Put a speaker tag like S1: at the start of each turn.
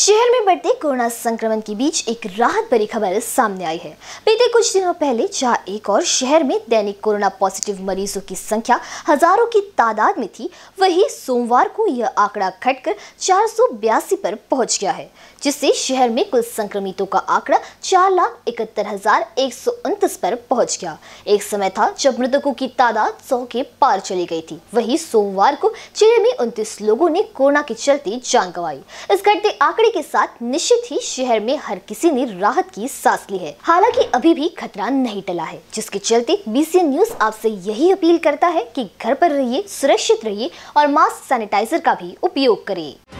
S1: शहर में बढ़ते कोरोना संक्रमण के बीच एक राहत भरी खबर सामने आई है बीते कुछ दिनों पहले जहां एक और शहर में दैनिक कोरोना पॉजिटिव मरीजों की संख्या हजारों की तादाद में थी वही सोमवार को यह आंकड़ा घटकर चार पर पहुंच गया है जिससे शहर में कुल संक्रमितों का आंकड़ा चार लाख इकहत्तर हजार एक सौ उनतीस पर पहुंच गया एक समय था जब मृतकों की तादाद सौ के पार चली गई थी वही सोमवार को जिले में उनतीस लोगों ने कोरोना के चलते जान गंवाई इस घटते आंकड़े आंकड़े के साथ निश्चित ही शहर में हर किसी ने राहत की सांस ली है हालांकि अभी भी खतरा नहीं टला है जिसके चलते बीसीएन न्यूज आपसे यही अपील करता है कि घर पर रहिए सुरक्षित रहिए और मास्क सैनिटाइजर का भी उपयोग करें